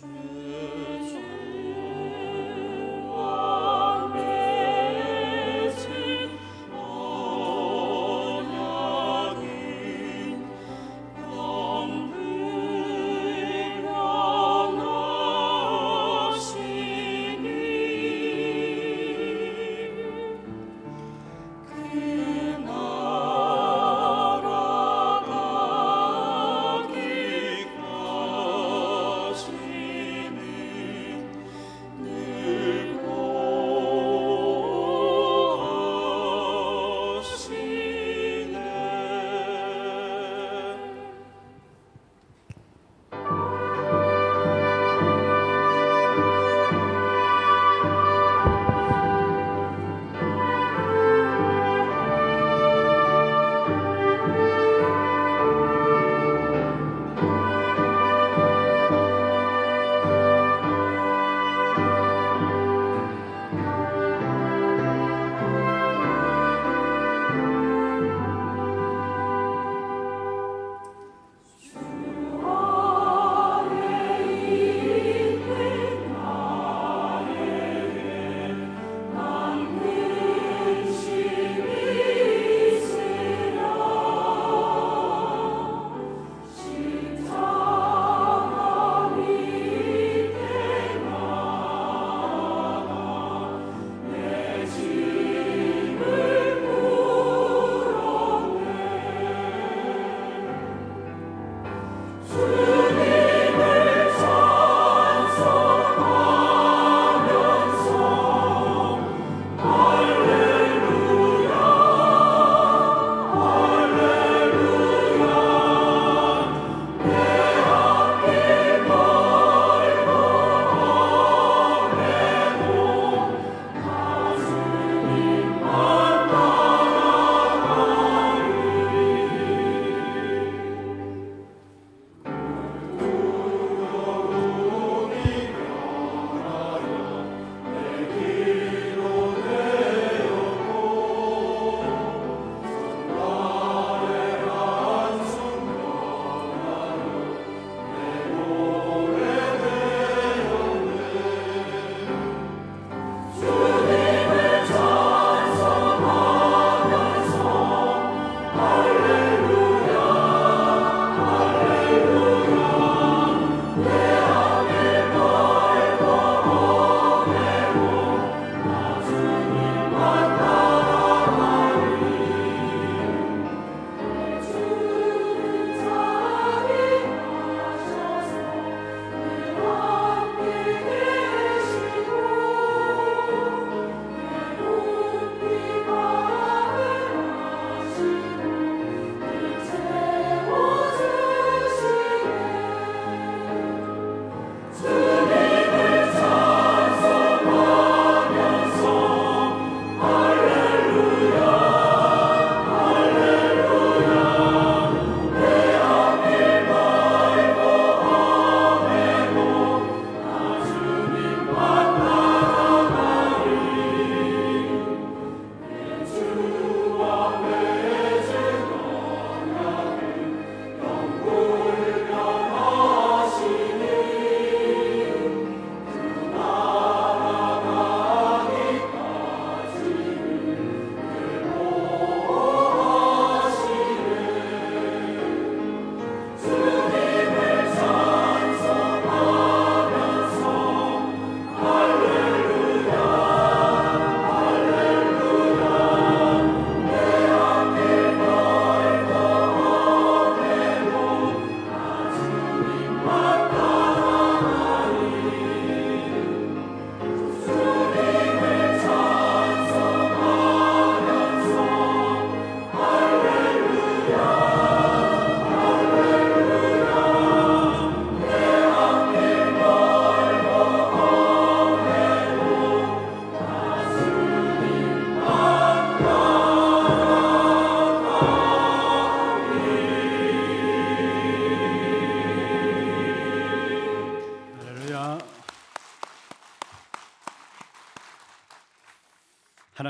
true.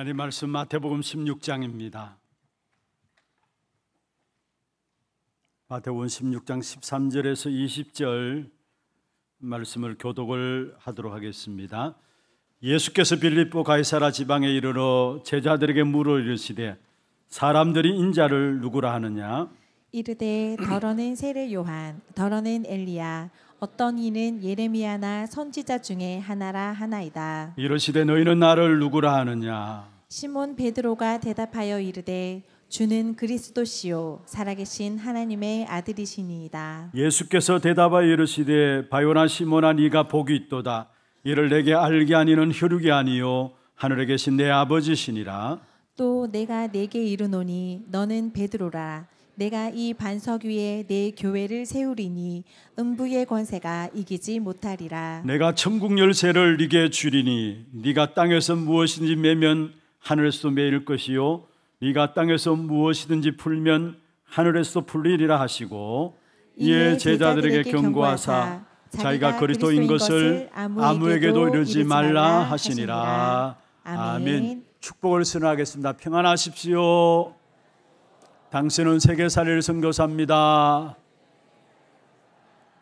하나님 말씀 마태복음 16장입니다. 마태복음 16장 13절에서 20절 말씀을 교독을 하도록 하겠습니다. 예수께서 빌립보 가이사라 지방에 이르러 제자들에게 물어 이르시되 사람들이 인자를 누구라 하느냐 이르되 더러는 세례 요한 더러는 엘리야 어떤 이는 예레미야나 선지자 중에 하나라 하나이다. 이르시되 너희는 나를 누구라 하느냐? 시몬 베드로가 대답하여 이르되 주는 그리스도시요 살아계신 하나님의 아들이시니이다. 예수께서 대답하여 이르시되 바요나 시몬아 네가 복이 있도다. 이를 내게 알게 아니는 혈육이 아니요 하늘에 계신 내 아버지시니라. 또 내가 내게 이르노니 너는 베드로라. 내가 이 반석 위에 내 교회를 세우리니 음부의 권세가 이기지 못하리라. 내가 천국 열쇠를 네게 주리니 네가 땅에서 무엇인지 매면 하늘에서도 매일 것이요 네가 땅에서 무엇이든지 풀면 하늘에서 풀리리라 하시고 이에 제자들에게 경고하사 자기가 그리스도인 것을 아무에게도 이르지 말라 하시니라 아멘 축복을 선언하겠습니다 평안하십시오 당신은 세계 사례를 선교사입니다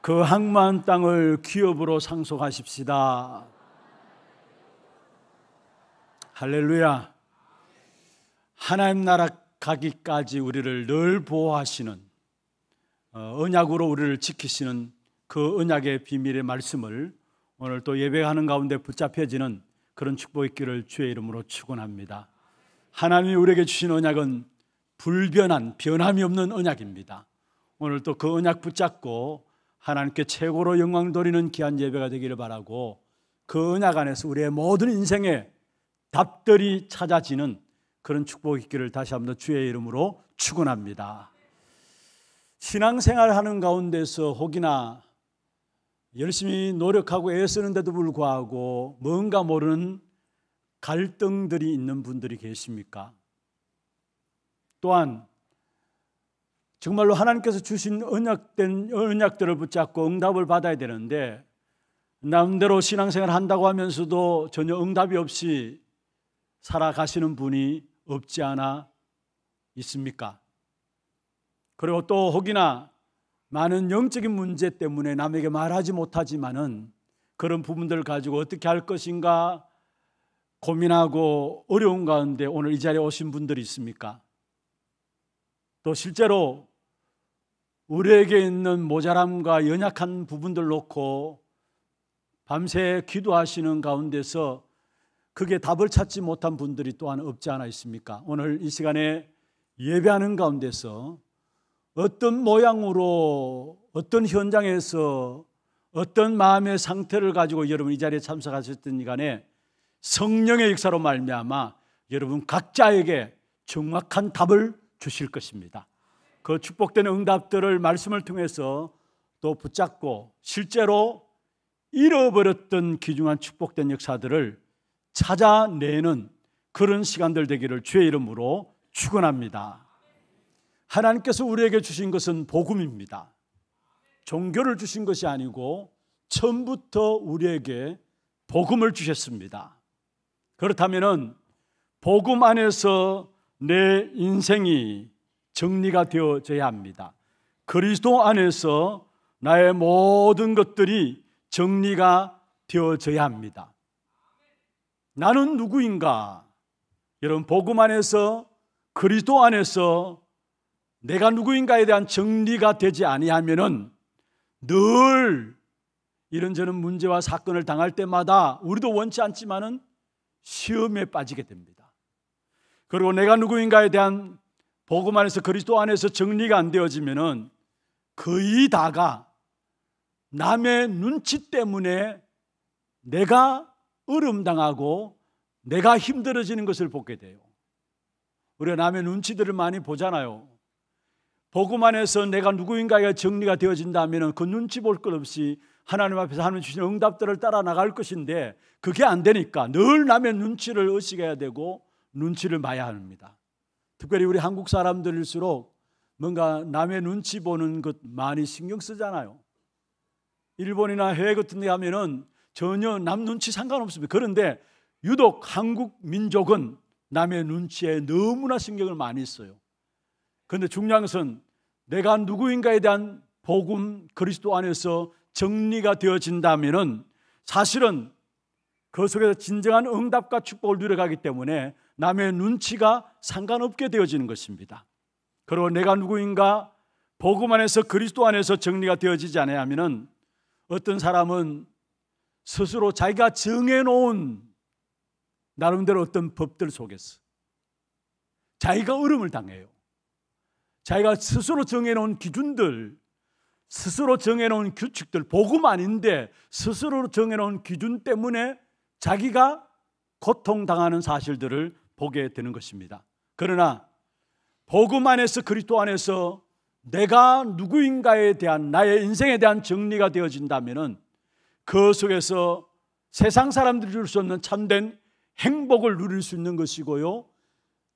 그 항만 땅을 기업으로 상속하십시다 할렐루야 하나님 나라 가기까지 우리를 늘 보호하시는 어, 언약으로 우리를 지키시는 그 언약의 비밀의 말씀을 오늘 또 예배하는 가운데 붙잡혀지는 그런 축복의 길을 주의 이름으로 축원합니다. 하나님이 우리에게 주신 언약은 불변한 변함이 없는 언약입니다. 오늘 또 그 언약 붙잡고 하나님께 최고로 영광 돌리는 귀한 예배가 되기를 바라고 그 언약 안에서 우리의 모든 인생의 답들이 찾아지는 그런 축복이 있기를 다시 한번 주의 이름으로 축원합니다. 신앙생활 하는 가운데서 혹이나 열심히 노력하고 애쓰는데도 불구하고 뭔가 모르는 갈등들이 있는 분들이 계십니까? 또한 정말로 하나님께서 주신 언약된 언약들을 붙잡고 응답을 받아야 되는데 남대로 신앙생활 한다고 하면서도 전혀 응답이 없이 살아가시는 분이 없지 않아 있습니까? 그리고 또 혹이나 많은 영적인 문제 때문에 남에게 말하지 못하지만은 그런 부분들을 가지고 어떻게 할 것인가 고민하고 어려운 가운데 오늘 이 자리에 오신 분들이 있습니까? 또 실제로 우리에게 있는 모자람과 연약한 부분들 놓고 밤새 기도하시는 가운데서 그게 답을 찾지 못한 분들이 또한 없지 않아 있습니까? 오늘 이 시간에 예배하는 가운데서 어떤 모양으로 어떤 현장에서 어떤 마음의 상태를 가지고 여러분 이 자리에 참석하셨던 간에 성령의 역사로 말미암아 여러분 각자에게 정확한 답을 주실 것입니다. 그 축복된 응답들을 말씀을 통해서 또 붙잡고 실제로 잃어버렸던 귀중한 축복된 역사들을 찾아내는 그런 시간들 되기를 주의 이름으로 축원합니다. 하나님께서 우리에게 주신 것은 복음입니다. 종교를 주신 것이 아니고 처음부터 우리에게 복음을 주셨습니다. 그렇다면은 복음 안에서 내 인생이 정리가 되어져야 합니다. 그리스도 안에서 나의 모든 것들이 정리가 되어져야 합니다. 나는 누구인가? 여러분 복음 안에서 그리도 안에서 내가 누구인가에 대한 정리가 되지 아니하면늘 이런저런 문제와 사건을 당할 때마다 우리도 원치 않지만은 시험에 빠지게 됩니다. 그리고 내가 누구인가에 대한 복음 안에서 그리스도 안에서 정리가 안 되어지면은 거의 다가 남의 눈치 때문에 내가 으름당하고 내가 힘들어지는 것을 보게 돼요. 우리가 남의 눈치들을 많이 보잖아요. 보고만 해서 내가 누구인가가 정리가 되어진다면 그 눈치 볼 것 없이 하나님 앞에서 하나님 주신 응답들을 따라 나갈 것인데 그게 안 되니까 늘 남의 눈치를 의식해야 되고 눈치를 봐야 합니다. 특별히 우리 한국 사람들일수록 뭔가 남의 눈치 보는 것 많이 신경 쓰잖아요. 일본이나 해외 같은 데 가면은 전혀 남 눈치 상관없습니다. 그런데 유독 한국 민족은 남의 눈치에 너무나 신경을 많이 써요. 그런데 중요한 것은 내가 누구인가에 대한 복음 그리스도 안에서 정리가 되어진다면 사실은 그 속에서 진정한 응답과 축복을 누려가기 때문에 남의 눈치가 상관없게 되어지는 것입니다. 그리고 내가 누구인가 복음 안에서 그리스도 안에서 정리가 되어지지 않아야 하면 어떤 사람은 스스로 자기가 정해놓은 나름대로 어떤 법들 속에서 자기가 어려움을 당해요. 자기가 스스로 정해놓은 기준들, 스스로 정해놓은 규칙들, 복음 아닌데 스스로 정해놓은 기준 때문에 자기가 고통당하는 사실들을 보게 되는 것입니다. 그러나 복음 안에서 그리스도 안에서 내가 누구인가에 대한 나의 인생에 대한 정리가 되어진다면은 그 속에서 세상 사람들이 줄 수 없는 참된 행복을 누릴 수 있는 것이고요.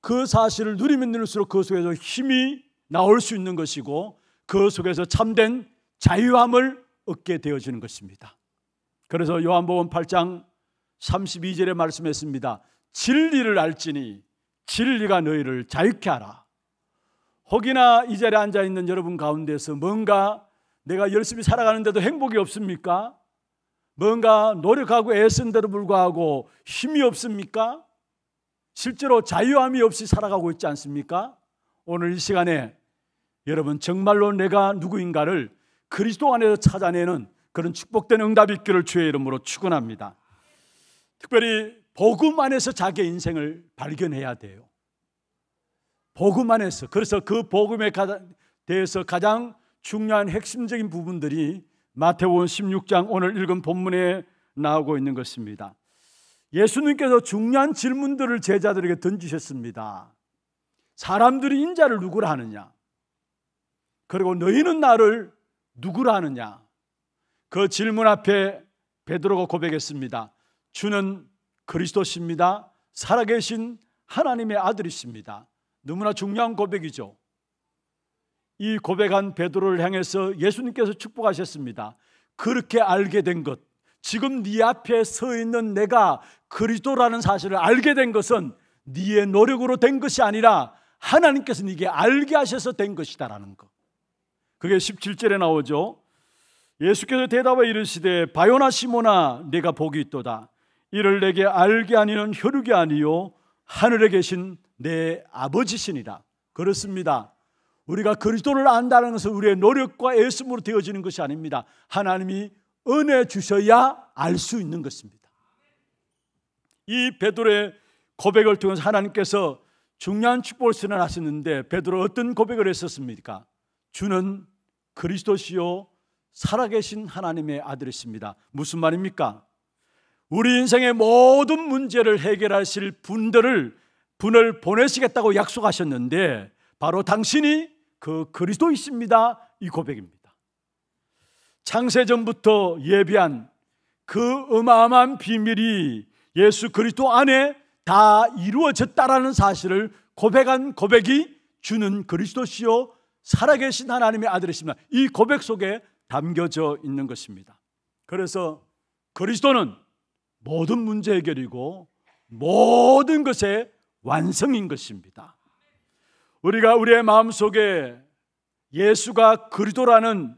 그 사실을 누리면 누릴수록 그 속에서 힘이 나올 수 있는 것이고 그 속에서 참된 자유함을 얻게 되어지는 것입니다. 그래서 요한복음 8장 32절에 말씀했습니다. 진리를 알지니 진리가 너희를 자유케 하라. 혹이나 이 자리에 앉아 있는 여러분 가운데서 뭔가 내가 열심히 살아가는데도 행복이 없습니까? 뭔가 노력하고 애쓴 데도 불구하고 힘이 없습니까? 실제로 자유함이 없이 살아가고 있지 않습니까? 오늘 이 시간에 여러분 정말로 내가 누구인가를 그리스도 안에서 찾아내는 그런 축복된 응답이 있기를 주의 이름으로 축원합니다. 특별히 복음 안에서 자기 인생을 발견해야 돼요. 복음 안에서 그래서 그 복음에 대해서 가장 중요한 핵심적인 부분들이 마태복음 16장 오늘 읽은 본문에 나오고 있는 것입니다. 예수님께서 중요한 질문들을 제자들에게 던지셨습니다. 사람들이 인자를 누구라 하느냐? 그리고 너희는 나를 누구라 하느냐? 그 질문 앞에 베드로가 고백했습니다. 주는 그리스도십니다. 살아계신 하나님의 아들이십니다. 너무나 중요한 고백이죠. 이 고백한 베드로를 향해서 예수님께서 축복하셨습니다. 그렇게 알게 된 것, 지금 네 앞에 서 있는 내가 그리스도라는 사실을 알게 된 것은 네의 노력으로 된 것이 아니라 하나님께서 네게 알게 하셔서 된 것이다라는 것. 그게 17절에 나오죠. 예수께서 대답하 이르시되 바요나 시모나 내가 복이 있도다. 이를 내게 알게 아니는 혈육이 아니요 하늘에 계신 내 아버지시니라. 그렇습니다. 우리가 그리스도를 안다는 것은 우리의 노력과 애씀으로 되어지는 것이 아닙니다. 하나님이 은혜 주셔야 알 수 있는 것입니다. 이 베드로의 고백을 통해서 하나님께서 중요한 축복을 선언하셨는데 베드로 어떤 고백을 했었습니까? 주는 그리스도시요 살아계신 하나님의 아들이십니다. 무슨 말입니까? 우리 인생의 모든 문제를 해결하실 분들을 분을 보내시겠다고 약속하셨는데 바로 당신이 그 그리스도이십니다. 이 고백입니다. 창세전부터 예비한 그 어마어마한 비밀이 예수 그리스도 안에 다 이루어졌다라는 사실을 고백한 고백이 주는 그리스도시요 살아계신 하나님의 아들이십니다. 이 고백 속에 담겨져 있는 것입니다. 그래서 그리스도는 모든 문제 해결이고 모든 것의 완성인 것입니다. 우리가 우리의 마음속에 예수가 그리스도라는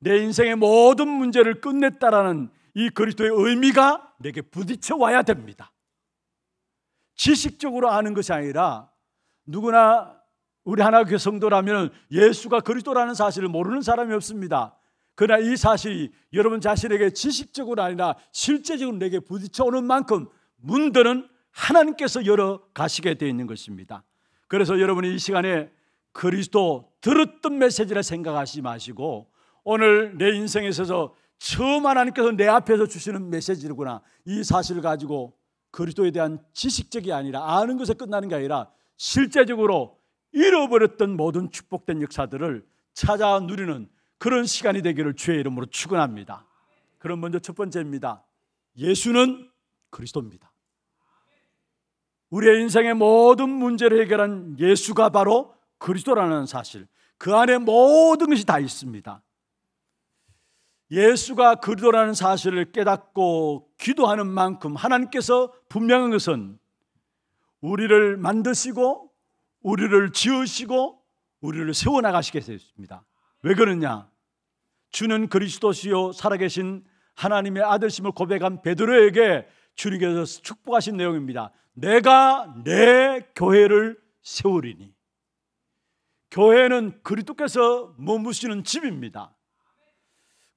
내 인생의 모든 문제를 끝냈다라는 이 그리스도의 의미가 내게 부딪혀 와야 됩니다. 지식적으로 아는 것이 아니라 누구나 우리 하나교 그 성도라면 예수가 그리스도라는 사실을 모르는 사람이 없습니다. 그러나 이 사실이 여러분 자신에게 지식적으로 아니라 실제적으로 내게 부딪혀오는 만큼 문들은 하나님께서 열어 가시게 되어 있는 것입니다. 그래서 여러분이 이 시간에 그리스도 들었던 메시지라 생각하지 마시고 오늘 내 인생에 있어서 처음 하나님께서 내 앞에서 주시는 메시지구나 이 사실을 가지고 그리스도에 대한 지식적이 아니라 아는 것에 끝나는 게 아니라 실제적으로 잃어버렸던 모든 축복된 역사들을 찾아 누리는 그런 시간이 되기를 주의 이름으로 축원합니다. 그럼 먼저 첫 번째입니다. 예수는 그리스도입니다. 우리의 인생의 모든 문제를 해결한 예수가 바로 그리스도라는 사실. 그 안에 모든 것이 다 있습니다. 예수가 그리스도라는 사실을 깨닫고 기도하는 만큼 하나님께서 분명한 것은 우리를 만드시고 우리를 지으시고 우리를 세워 나가시겠습니다. 왜 그러냐? 주는 그리스도시요 살아계신 하나님의 아들심을 고백한 베드로에게 주님께서 축복하신 내용입니다. 내가 내 교회를 세우리니 교회는 그리스도께서 머무시는 집입니다.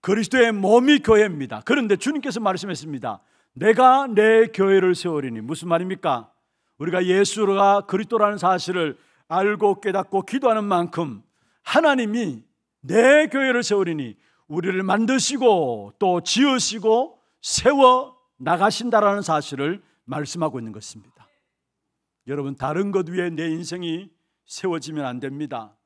그리스도의 몸이 교회입니다. 그런데 주님께서 말씀했습니다. 내가 내 교회를 세우리니 무슨 말입니까? 우리가 예수가 그리스도라는 사실을 알고 깨닫고 기도하는 만큼 하나님이 내 교회를 세우리니 우리를 만드시고 또 지으시고 세워 나가신다라는 사실을 말씀하고 있는 것입니다. 여러분, 다른 것 위에 내 인생이 세워지면 안 됩니다.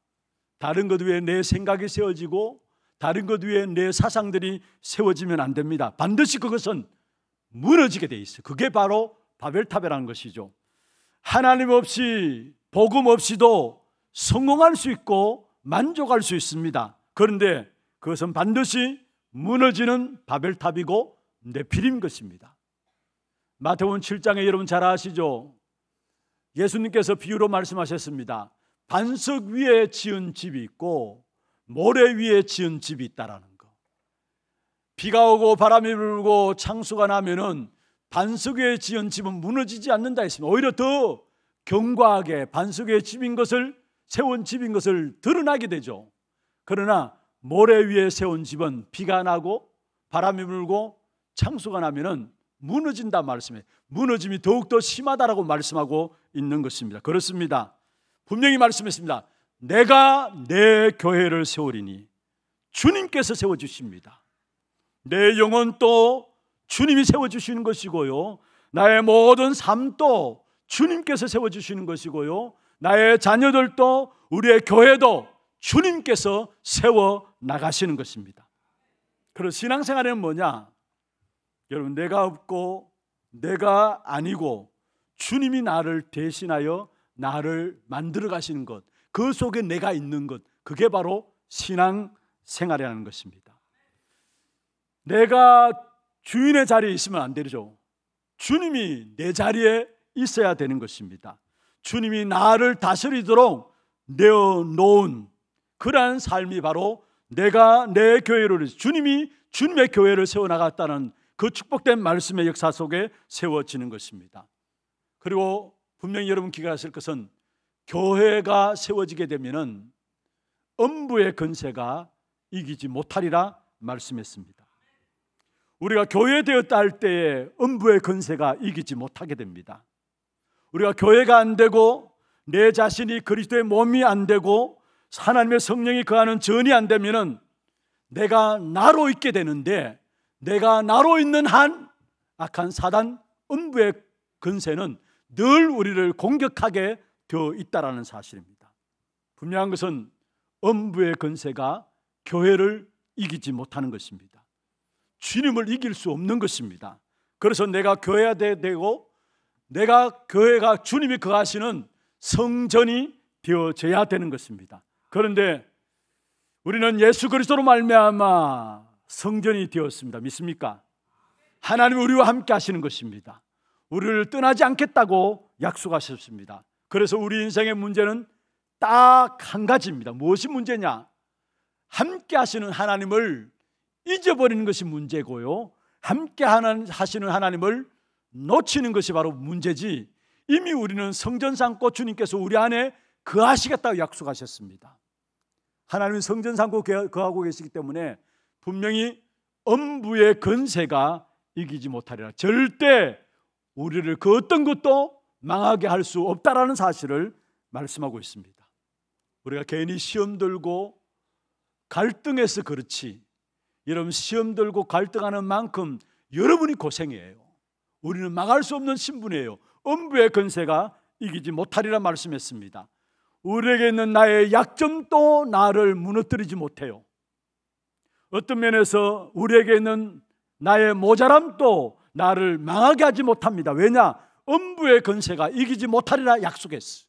다른 것 위에 내 생각이 세워지고 다른 것 위에 내 사상들이 세워지면 안 됩니다. 반드시 그것은 무너지게 돼 있어요. 그게 바로 바벨탑이라는 것이죠. 하나님 없이 복음 없이도 성공할 수 있고 만족할 수 있습니다. 그런데 그것은 반드시 무너지는 바벨탑이고 내필인 것입니다. 마태복음 7장에 여러분 잘 아시죠? 예수님께서 비유로 말씀하셨습니다. 반석 위에 지은 집이 있고 모래 위에 지은 집이 있다라는 거. 비가 오고 바람이 불고 창수가 나면은 반석 위에 지은 집은 무너지지 않는다 했습니다. 오히려 더 견고하게 반석 위에 집인 것을 세운 집인 것을 드러나게 되죠. 그러나 모래 위에 세운 집은 비가 나고 바람이 불고 창수가 나면은 무너진다 말씀해. 무너짐이 더욱더 심하다라고 말씀하고 있는 것입니다. 그렇습니다. 분명히 말씀했습니다. 내가 내 교회를 세우리니 주님께서 세워 주십니다. 내 영혼 또 주님이 세워 주시는 것이고요. 나의 모든 삶도 주님께서 세워 주시는 것이고요. 나의 자녀들도 우리의 교회도 주님께서 세워 나가시는 것입니다. 그런신앙생활은 뭐냐? 여러분 내가 없고 내가 아니고 주님이 나를 대신하여 나를 만들어 가시는 것. 그 속에 내가 있는 것. 그게 바로 신앙 생활이라는 것입니다. 내가 주인의 자리에 있으면 안 되죠. 주님이 내 자리에 있어야 되는 것입니다. 주님이 나를 다스리도록 내어놓은 그러한 삶이 바로 내가 내 교회를 주님이 주님의 교회를 세워나갔다는 그 축복된 말씀의 역사 속에 세워지는 것입니다. 그리고 분명히 여러분 기가하실 것은 교회가 세워지게 되면은 음부의 근세가 이기지 못하리라 말씀했습니다. 우리가 교회되었다 할 때에 음부의 근세가 이기지 못하게 됩니다. 우리가 교회가 안 되고 내 자신이 그리스도의 몸이 안 되고 하나님의 성령이 거하는 전이 안 되면은 내가 나로 있게 되는데 내가 나로 있는 한 악한 사단 음부의 근세는 늘 우리를 공격하게 되어 있다라는 사실입니다. 분명한 것은 음부의 근세가 교회를 이기지 못하는 것입니다. 주님을 이길 수 없는 것입니다. 그래서 내가 교회가 되고 내가 교회가 주님이 거하시는 성전이 되어져야 되는 것입니다. 그런데 우리는 예수 그리스도로 말미암아 성전이 되었습니다. 믿습니까? 하나님 우리와 함께 하시는 것입니다. 우리를 떠나지 않겠다고 약속하셨습니다. 그래서 우리 인생의 문제는 딱 한 가지입니다. 무엇이 문제냐? 함께 하시는 하나님을 잊어버리는 것이 문제고요. 함께 하시는 하나님을 놓치는 것이 바로 문제지. 이미 우리는 성전 삼고 주님께서 우리 안에 그하시겠다고 약속하셨습니다. 하나님은 성전 삼고 그하고 계시기 때문에 분명히 엄부의 근세가 이기지 못하리라. 절대 우리를 그 어떤 것도 망하게 할 수 없다라는 사실을 말씀하고 있습니다. 우리가 괜히 시험 들고 갈등해서 그렇지. 여러분 시험 들고 갈등하는 만큼 여러분이 고생이에요. 우리는 망할 수 없는 신분이에요. 엄부의 근세가 이기지 못하리라 말씀했습니다. 우리에게 있는 나의 약점도 나를 무너뜨리지 못해요. 어떤 면에서 우리에게 있는 나의 모자람도 나를 망하게 하지 못합니다. 왜냐? 음부의 근세가 이기지 못하리라 약속했어.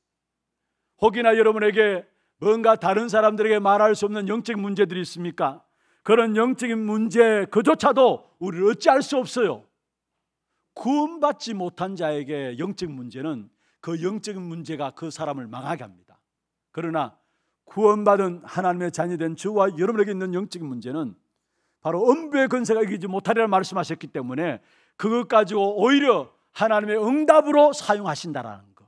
혹이나 여러분에게 뭔가 다른 사람들에게 말할 수 없는 영적 문제들이 있습니까? 그런 영적인 문제 그조차도 우리를 어찌할 수 없어요. 구원받지 못한 자에게 영적 문제는 그 영적인 문제가 그 사람을 망하게 합니다. 그러나 구원받은 하나님의 자녀된 저와 여러분에게 있는 영적인 문제는 바로 음부의 근세가 이기지 못하리라 말씀하셨기 때문에 그것 가지고 오히려 하나님의 응답으로 사용하신다라는 거.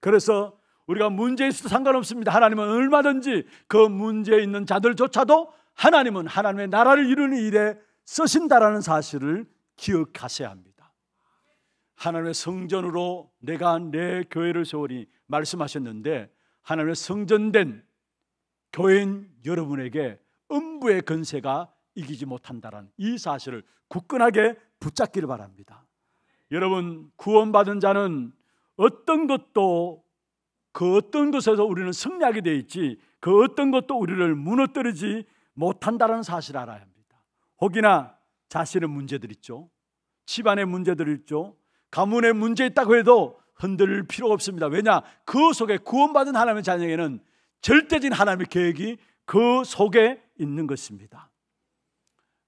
그래서 우리가 문제 있어도 상관없습니다. 하나님은 얼마든지 그 문제에 있는 자들조차도 하나님은 하나님의 나라를 이루는 일에 쓰신다라는 사실을 기억하셔야 합니다. 하나님의 성전으로 내가 내 교회를 세우니 말씀하셨는데 하나님의 성전된 교인 여러분에게 음부의 근세가 이기지 못한다라는 이 사실을 굳건하게 붙잡기를 바랍니다. 여러분 구원받은 자는 어떤 것도 그 어떤 것에서 우리는 승리하게 돼 있지 그 어떤 것도 우리를 무너뜨리지 못한다는 사실을 알아야 합니다. 혹이나 자신의 문제들 있죠. 집안의 문제들 있죠. 가문의 문제 있다고 해도 흔들릴 필요가 없습니다. 왜냐? 그 속에 구원받은 하나님의 자녀에게는 절대적인 하나님의 계획이 그 속에 있는 것입니다.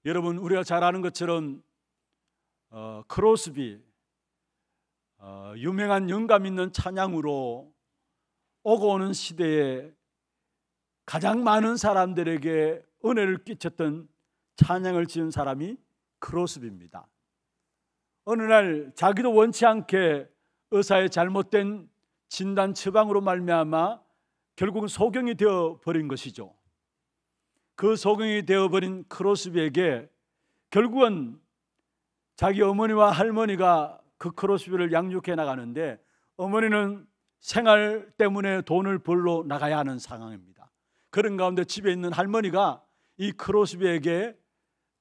여러분 우리가 잘 아는 것처럼 어, 크로스비 어, 유명한 영감 있는 찬양으로 오고 오는 시대에 가장 많은 사람들에게 은혜를 끼쳤던 찬양을 지은 사람이 크로스비입니다. 어느 날 자기도 원치 않게 의사의 잘못된 진단 처방으로 말미암아 결국은 소경이 되어 버린 것이죠. 그 소경이 되어 버린 크로스비에게 결국은 자기 어머니와 할머니가 그 크로스비를 양육해 나가는데 어머니는 생활 때문에 돈을 벌러 나가야 하는 상황입니다. 그런 가운데 집에 있는 할머니가 이 크로스비에게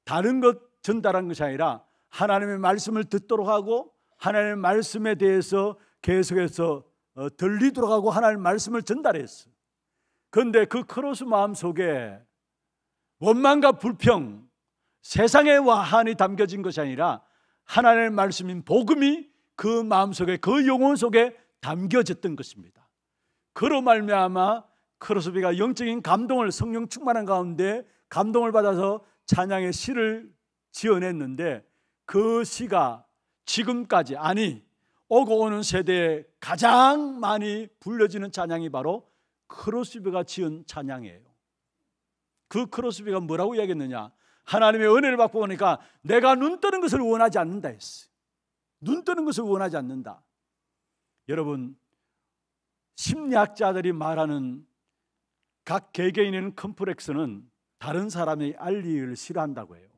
다른 것 전달한 것이 아니라 하나님의 말씀을 듣도록 하고 하나님 말씀에 대해서 계속해서 어, 들리도록 하고 하나님 말씀을 전달했어. 그런데 그 크로스 마음 속에 원망과 불평, 세상의 와한이 담겨진 것이 아니라 하나님의 말씀인 복음이 그 마음 속에 그 영혼 속에 담겨졌던 것입니다. 그로 말미암아 크로스비가 영적인 감동을 성령 충만한 가운데 감동을 받아서 찬양의 시를 지어냈는데 그 시가 지금까지 아니 오고 오는 세대에 가장 많이 불려지는 찬양이 바로 크로스비가 지은 찬양이에요. 그 크로스비가 뭐라고 이야기했느냐? 하나님의 은혜를 받고 보니까 내가 눈 뜨는 것을 원하지 않는다 했어요. 눈 뜨는 것을 원하지 않는다. 여러분 심리학자들이 말하는 각 개개인의 컴플렉스는 다른 사람이 알리를 기 싫어한다고 해요.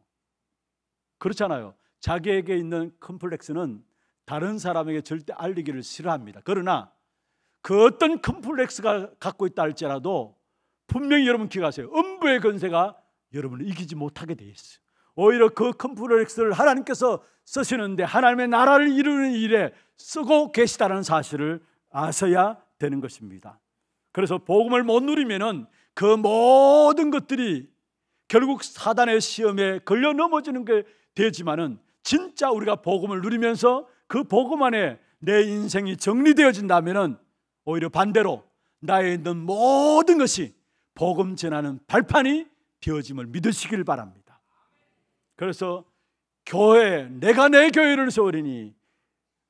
그렇잖아요. 자기에게 있는 컴플렉스는 다른 사람에게 절대 알리기를 싫어합니다. 그러나 그 어떤 컴플렉스가 갖고 있다 할지라도 분명히 여러분 기억하세요. 음부의 근세가 여러분을 이기지 못하게 되어 있어요. 오히려 그 컴플렉스를 하나님께서 쓰시는데 하나님의 나라를 이루는 일에 쓰고 계시다는 사실을 아셔야 되는 것입니다. 그래서 복음을 못 누리면은 그 모든 것들이 결국 사단의 시험에 걸려 넘어지는 게 되지만은 진짜 우리가 복음을 누리면서 그 복음 안에 내 인생이 정리되어진다면 오히려 반대로 나에 있는 모든 것이 복음 전하는 발판이 되어짐을 믿으시길 바랍니다. 그래서 교회 내가 내 교회를 세우리니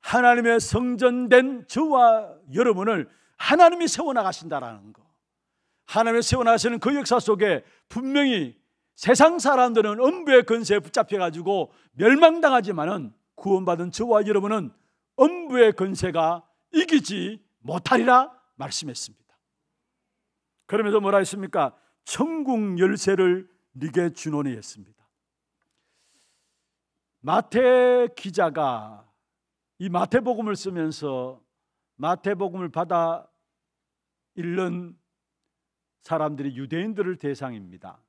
하나님의 성전된 저와 여러분을 하나님이 세워 나가신다라는 거. 하나님이 세워 나시는 가그 역사 속에 분명히 세상 사람들은 음부의 근세에 붙잡혀 가지고 멸망당하지만은 구원받은 저와 여러분은 음부의 근세가 이기지 못하리라 말씀했습니다. 그러면서 뭐라 했습니까? 천국 열쇠를 네게 주노니 했습니다. 마태 기자가 이 마태복음을 쓰면서 마태복음을 받아 읽는 사람들이 유대인들을 대상입니다.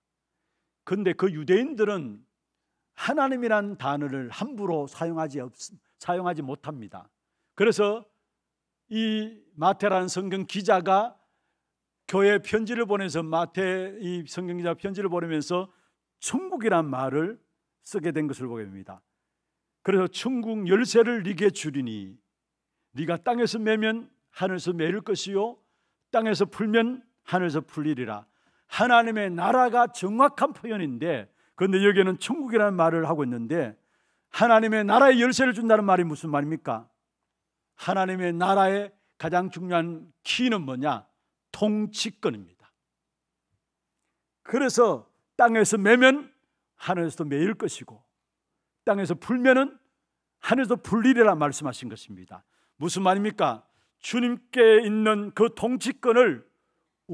근데 그 유대인들은 하나님이란 단어를 함부로 사용하지 없, 사용하지 못합니다. 그래서 이 마태라는 성경 기자가 교회 편지를 보내서 마태 이 성경 기자 편지를 보내면서 천국이란 말을 쓰게 된 것을 보게 됩니다. 그래서 천국 열쇠를 네게 주리니 네가 땅에서 매면 하늘에서 매일 것이요 땅에서 풀면 하늘에서 풀리리라. 하나님의 나라가 정확한 표현인데 그런데 여기에는 천국이라는 말을 하고 있는데 하나님의 나라의 열쇠를 준다는 말이 무슨 말입니까? 하나님의 나라의 가장 중요한 키는 뭐냐? 통치권입니다. 그래서 땅에서 매면 하늘에서도 매일 것이고 땅에서 불면은 하늘에서 불리리라 말씀하신 것입니다. 무슨 말입니까? 주님께 있는 그 통치권을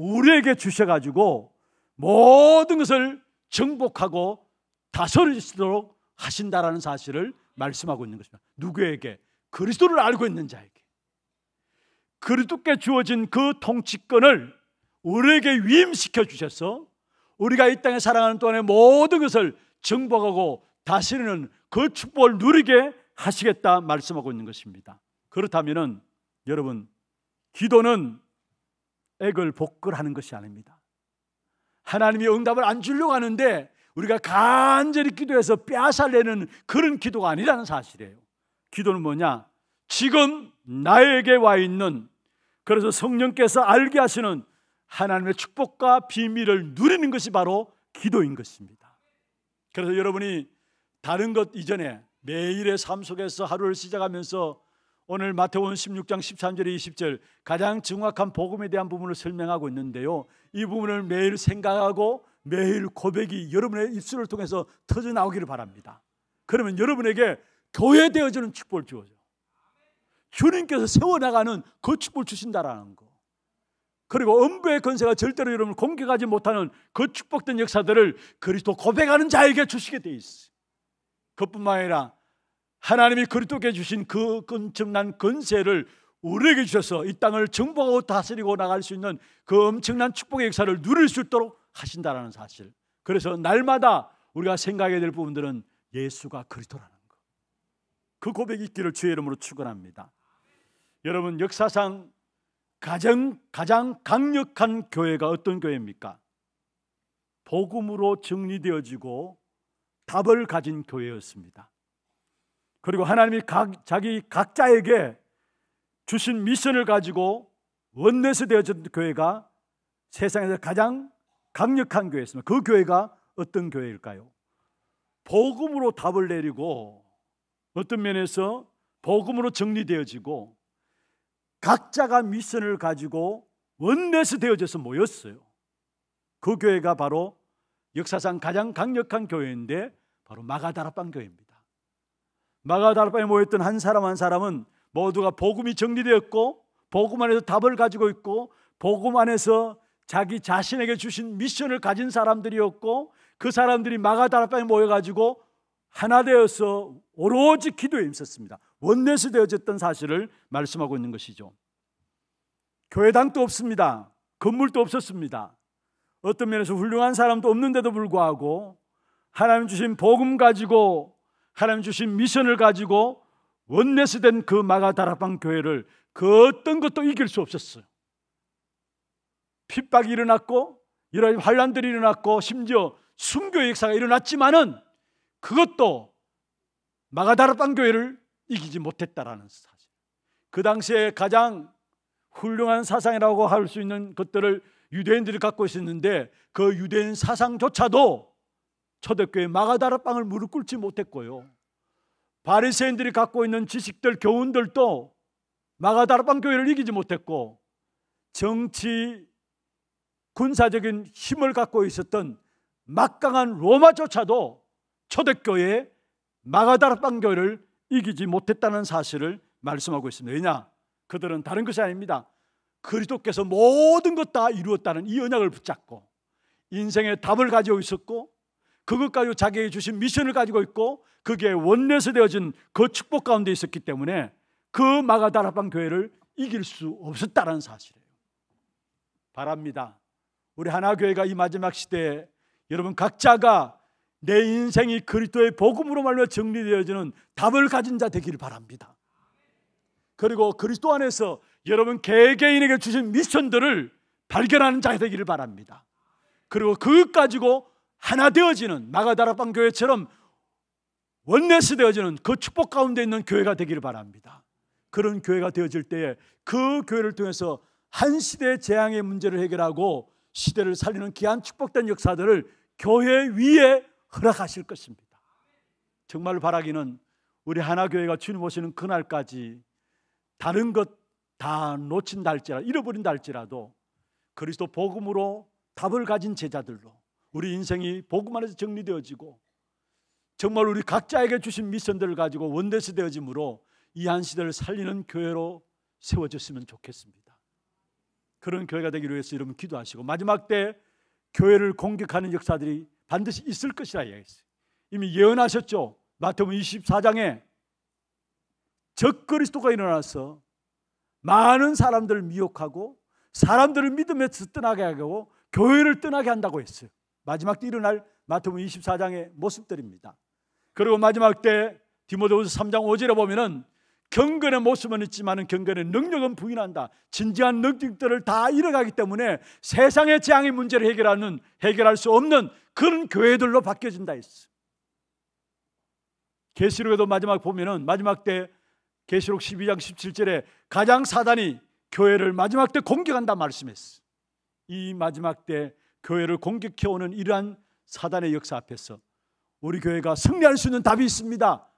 우리에게 주셔가지고 모든 것을 정복하고 다스릴수있도록 하신다라는 사실을 말씀하고 있는 것입니다. 누구에게? 그리스도를 알고 있는 자에게. 그리스도께 주어진 그 통치권을 우리에게 위임시켜 주셔서 우리가 이 땅에 살아가는 동안에 모든 것을 정복하고 다스리는 그 축복을 누리게 하시겠다 말씀하고 있는 것입니다. 그렇다면 여러분 기도는 액을 복걸하는 것이 아닙니다. 하나님이 응답을 안 주려고 하는데 우리가 간절히 기도해서 빼앗아내는 그런 기도가 아니라는 사실이에요. 기도는 뭐냐? 지금 나에게 와 있는 그래서 성령께서 알게 하시는 하나님의 축복과 비밀을 누리는 것이 바로 기도인 것입니다. 그래서 여러분이 다른 것 이전에 매일의 삶 속에서 하루를 시작하면서 오늘 마태복음 16장 1 3절 20절 가장 정확한 복음에 대한 부분을 설명하고 있는데요. 이 부분을 매일 생각하고 매일 고백이 여러분의 입술을 통해서 터져 나오기를 바랍니다. 그러면 여러분에게 교회 되어지는 축복을 주어져. 주님께서 세워나가는 그 축복을 주신다라는 거. 그리고 음부의 권세가 절대로 여러분을 공격하지 못하는 그 축복된 역사들을 그리스도 고백하는 자에게 주시게 돼있어 그뿐만 아니라 하나님이 그리스도께 주신 그 엄청난 권세를 우리에게 주셔서 이 땅을 정복하고 다스리고 나갈 수 있는 그 엄청난 축복의 역사를 누릴 수 있도록 하신다라는 사실. 그래서 날마다 우리가 생각해야 될 부분들은 예수가 그리스도라는 것. 그 고백이 있기를 주의 이름으로 축원합니다. 여러분 역사상 가장 가장 강력한 교회가 어떤 교회입니까? 복음으로 정리되어지고 답을 가진 교회였습니다. 그리고 하나님이 각, 자기 각자에게 주신 미션을 가지고 원내서 되어진 교회가 세상에서 가장 강력한 교회였습니다. 그 교회가 어떤 교회일까요? 복음으로 답을 내리고 어떤 면에서 복음으로 정리되어지고 각자가 미션을 가지고 원내서 되어져서 모였어요. 그 교회가 바로 역사상 가장 강력한 교회인데 바로 마가다라빵 교회입니다. 마가다라바에 모였던 한 사람 한 사람은 모두가 복음이 정리되었고 복음 안에서 답을 가지고 있고 복음 안에서 자기 자신에게 주신 미션을 가진 사람들이었고 그 사람들이 마가다라바에 모여가지고 하나 되어서 오로지 기도에 임썼습니다. 원내스 되어졌던 사실을 말씀하고 있는 것이죠. 교회당도 없습니다. 건물도 없었습니다. 어떤 면에서 훌륭한 사람도 없는데도 불구하고 하나님 주신 복음 가지고 하나님 주신 미션을 가지고 원내스 된그 마가다라방 교회를 그 어떤 것도 이길 수 없었어요. 핍박이 일어났고 이런 환란들이 일어났고 심지어 순교 역사가 일어났지만은 그것도 마가다라방 교회를 이기지 못했다라는 사실. 그 당시에 가장 훌륭한 사상이라고 할 수 있는 것들을 유대인들이 갖고 있었는데 그 유대인 사상조차도 초대교회 마가다라 빵을 무릎 꿇지 못했고요. 바리새인들이 갖고 있는 지식들 교훈들도 마가다라 빵 교회를 이기지 못했고 정치 군사적인 힘을 갖고 있었던 막강한 로마조차도 초대교회 마가다라 빵 교회를 이기지 못했다는 사실을 말씀하고 있습니다. 왜냐? 그들은 다른 것이 아닙니다. 그리스도께서 모든 것 다 이루었다는 이 언약을 붙잡고 인생의 답을 가지고 있었고 그것 가지 자기에게 주신 미션을 가지고 있고 그게 원내서 되어진 그 축복 가운데 있었기 때문에 그 마가다라방 교회를 이길 수 없었다는 사실이에요. 바랍니다. 우리 하나교회가 이 마지막 시대에 여러분 각자가 내 인생이 그리스의 복음으로 말로 정리되어지는 답을 가진 자 되기를 바랍니다. 그리고 그리스도 안에서 여러분 개개인에게 주신 미션들을 발견하는 자 되기를 바랍니다. 그리고 그것 가지고 하나 되어지는 마가다라방 교회처럼 원내스 되어지는 그 축복 가운데 있는 교회가 되기를 바랍니다. 그런 교회가 되어질 때에 그 교회를 통해서 한 시대의 재앙의 문제를 해결하고 시대를 살리는 귀한 축복된 역사들을 교회 위에 허락하실 것입니다. 정말 바라기는 우리 하나교회가 주님 오시는 그날까지 다른 것 다 놓친다 지라 잃어버린다 지라도 그리스도 복음으로 답을 가진 제자들로 우리 인생이 복음 안에서 정리되어지고 정말 우리 각자에게 주신 미션들을 가지고 원대시 되어지므로 이 한 시대를 살리는 교회로 세워졌으면 좋겠습니다. 그런 교회가 되기 위해서 여러분 기도하시고 마지막 때 교회를 공격하는 역사들이 반드시 있을 것이라 이야기했어요. 이미 예언하셨죠. 마태복음 24장에 적그리스도가 일어나서 많은 사람들을 미혹하고 사람들을 믿음에서 떠나게 하고 교회를 떠나게 한다고 했어요. 마지막 때 일어날 마태복음 24장의 모습들입니다. 그리고 마지막 때 디모데후서 3장 5절에 보면은 경건의 모습은 있지만 경건의 능력은 부인한다. 진지한 능력들을 다 잃어가기 때문에 세상의 재앙의 문제를 해결하는 해결할 수 없는 그런 교회들로 바뀌어진다 했어. 계시록에도 마지막 보면은 마지막 때 계시록 12장 17절에 가장 사단이 교회를 마지막 때 공격한다 말씀했어. 이 마지막 때 교회를 공격해오는 이러한 사단의 역사 앞에서 우리 교회가 승리할 수 있는 답이 있습니다.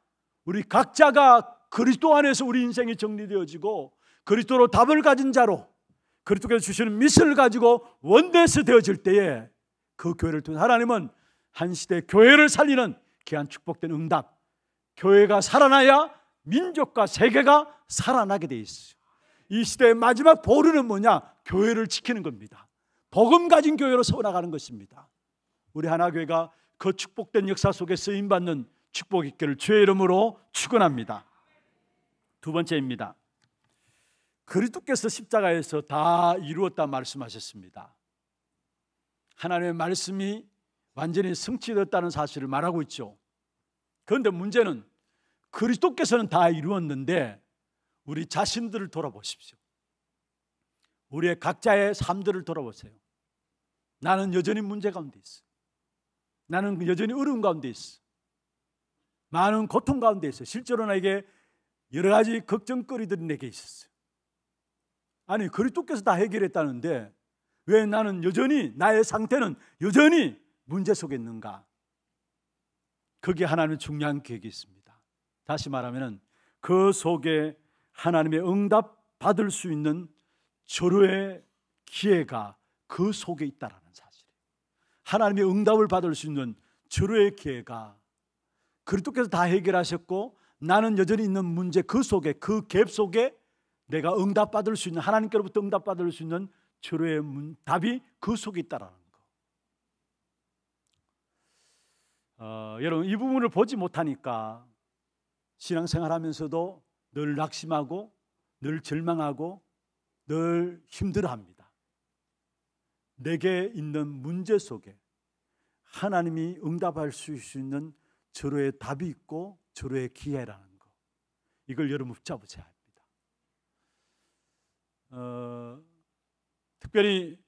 우리 각자가 그리스도 안에서 우리 인생이 정리되어지고 그리스도로 답을 가진 자로 그리스도께서 주시는 미션을 가지고 원대에 되어질 때에 그 교회를 통해 하나님은 한 시대 교회를 살리는 귀한 축복된 응답 교회가 살아나야 민족과 세계가 살아나게 돼 있어요. 이 시대의 마지막 보루는 뭐냐? 교회를 지키는 겁니다. 복음 가진 교회로 서나가는 것입니다. 우리 하나교회가 그 축복된 역사 속에 쓰임 받는 축복 있기를 주의 이름으로 축원합니다. 두 번째입니다. 그리스도께서 십자가에서 다 이루었다 말씀하셨습니다. 하나님의 말씀이 완전히 성취되었다는 사실을 말하고 있죠. 그런데 문제는 그리스도께서는 다 이루었는데 우리 자신들을 돌아보십시오. 우리의 각자의 삶들을 돌아보세요. 나는 여전히 문제 가운데 있어. 나는 그 여전히 어려운 가운데 있어. 많은 고통 가운데 있어. 실제로 나에게 여러 가지 걱정거리들이 내게 있었어. 아니, 그리스도께서 다 해결했다는데 왜 나는 여전히 나의 상태는 여전히 문제 속에 있는가? 그게 하나님의 중요한 계획이 있습니다. 다시 말하면은 그 속에 하나님의 응답 받을 수 있는 절호의 기회가 그 속에 있다라는 하나님의 응답을 받을 수 있는 절호의 기회가 그리스도께서 다 해결하셨고 나는 여전히 있는 문제 그 속에 그 갭 속에 내가 응답받을 수 있는 하나님께로부터 응답받을 수 있는 절호의 문, 답이 그 속에 있다라는 거. 어, 여러분 이 부분을 보지 못하니까 신앙생활하면서도 늘 낙심하고 늘 절망하고 늘 힘들어합니다. 내게 있는 문제 속에 하나님이 응답할 수 있는 절호의 답이 있고 절호의 기회라는 거 이걸 여러분 붙잡으셔야 합니다. 어, 특별히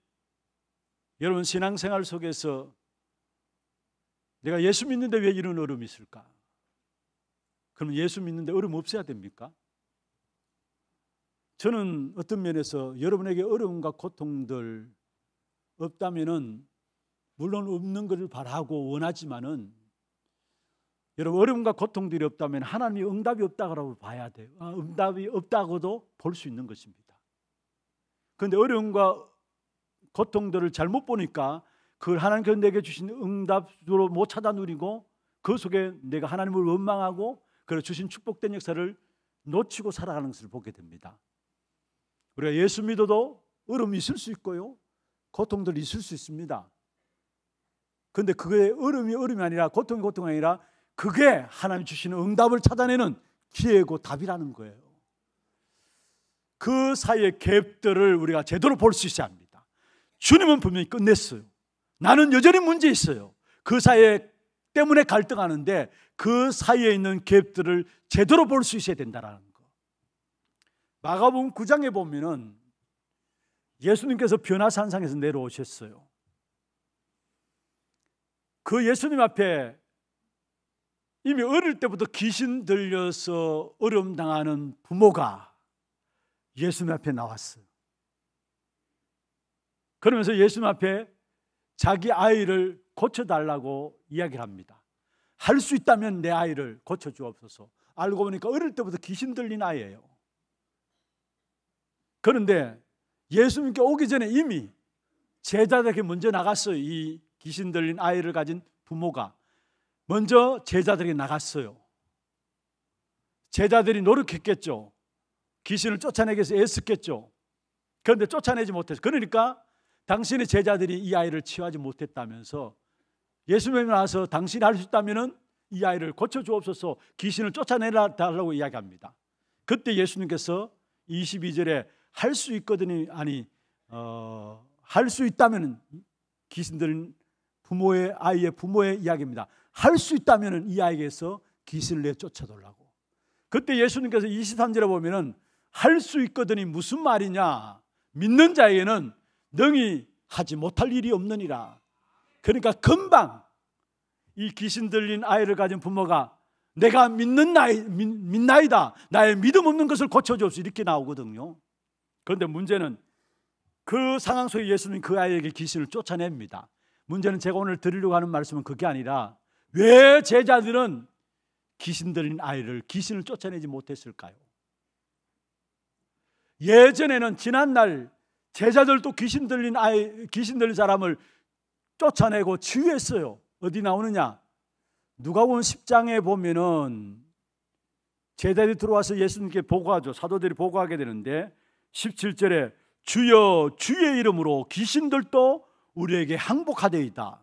여러분 신앙생활 속에서 내가 예수 믿는데 왜 이런 어려움이 있을까? 그럼 예수 믿는데 어려움 없어야 됩니까? 저는 어떤 면에서 여러분에게 어려움과 고통들 없다면 물론 없는 것을 바라고 원하지만은 여러분 어려움과 고통들이 없다면 하나님이 응답이 없다고 봐야 돼요. 아, 응답이 없다고도 볼 수 있는 것입니다. 그런데 어려움과 고통들을 잘못 보니까 그걸 하나님께서 내게 주신 응답으로 못 찾아 누리고 그 속에 내가 하나님을 원망하고 그래 주신 축복된 역사를 놓치고 살아가는 것을 보게 됩니다. 우리가 예수 믿어도 어려움이 있을 수 있고요. 고통들 이 있을 수 있습니다. 근데 그게 얼음이얼음이 아니라 고통이 고통이 아니라 그게 하나님 주시는 응답을 찾아내는 기회고 답이라는 거예요. 그 사이의 갭들을 우리가 제대로 볼 수 있어야 합니다. 주님은 분명히 끝냈어요. 나는 여전히 문제 있어요. 그 사이에 때문에 갈등하는데 그 사이에 있는 갭들을 제대로 볼 수 있어야 된다라는 거. 마가복음 9장에 보면은 예수님께서 변화산상에서 내려오셨어요. 그 예수님 앞에 이미 어릴 때부터 귀신 들려서 어려움 당하는 부모가 예수님 앞에 나왔어요. 그러면서 예수님 앞에 자기 아이를 고쳐달라고 이야기를 합니다. 할 수 있다면 내 아이를 고쳐주옵소서. 알고 보니까 어릴 때부터 귀신 들린 아이예요. 그런데 예수님께 오기 전에 이미 제자들에게 먼저 나갔어요. 이 귀신 들린 아이를 가진 부모가 먼저 제자들이 나갔어요. 제자들이 노력했겠죠. 귀신을 쫓아내기 위해서 애썼겠죠. 그런데 쫓아내지 못해서 그러니까 당신의 제자들이 이 아이를 치유하지 못했다면서 예수님이 와서 당신이 할수 있다면 이 아이를 고쳐주옵소서 귀신을 쫓아내달라고 이야기합니다. 그때 예수님께서 22절에 할 수 있거든요. 아니, 어, 할수 있다면 귀신 들은 부모의 아이의 부모의 이야기입니다. 할 수 있다면 이 아이에게서 귀신을 내 쫓아돌라고. 그때 예수님께서 23절에 보면은 할 수 있거든이 무슨 말이냐? 믿는 자에게는 능히 하지 못할 일이 없느니라. 그러니까 금방 이 귀신 들린 아이를 가진 부모가 내가 믿는 나이, 믿, 나이다 나의 믿음 없는 것을 고쳐주서 이렇게 나오거든요. 그런데 문제는 그 상황 속에 예수는 그 아이에게 귀신을 쫓아냅니다. 문제는 제가 오늘 드리려고 하는 말씀은 그게 아니라 왜 제자들은 귀신 들인 아이를 귀신을 쫓아내지 못했을까요? 예전에는 지난날 제자들도 귀신 들린 아이 귀신 들린 사람을 쫓아내고 치유했어요. 어디 나오느냐? 누가복음 10장에 보면은 제자들이 들어와서 예수님께 보고하죠. 사도들이 보고하게 되는데 17절에 주여 주의 이름으로 귀신들도 우리에게 항복하되 있다.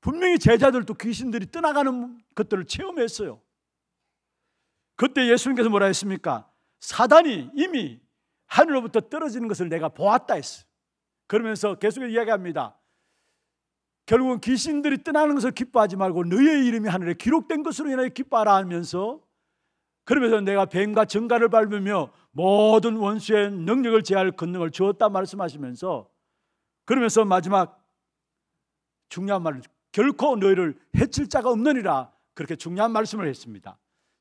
분명히 제자들도 귀신들이 떠나가는 것들을 체험했어요. 그때 예수님께서 뭐라 했습니까? 사단이 이미 하늘로부터 떨어지는 것을 내가 보았다 했어. 그러면서 계속 이야기합니다. 결국은 귀신들이 떠나는 것을 기뻐하지 말고 너희의 이름이 하늘에 기록된 것으로 인하여 기뻐하라 하면서 그러면서 내가 뱀과 정갈을 밟으며 모든 원수의 능력을 제할 권능을 주었다 말씀하시면서 그러면서 마지막 중요한 말은 결코 너희를 해칠 자가 없느니라 그렇게 중요한 말씀을 했습니다.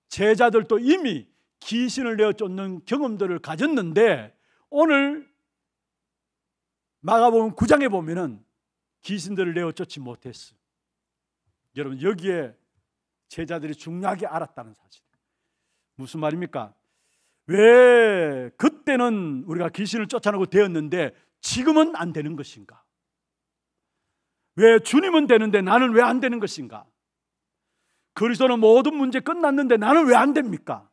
제자들도 이미 귀신을 내어 쫓는 경험들을 가졌는데 오늘 마가복음 구장에 보면은 귀신들을 내어 쫓지 못했어. 여러분 여기에 제자들이 중요하게 알았다는 사실. 무슨 말입니까? 왜 그때는 우리가 귀신을 쫓아내고 되었는데 지금은 안 되는 것인가? 왜 주님은 되는데 나는 왜 안 되는 것인가? 그리스도는 모든 문제 끝났는데 나는 왜 안 됩니까?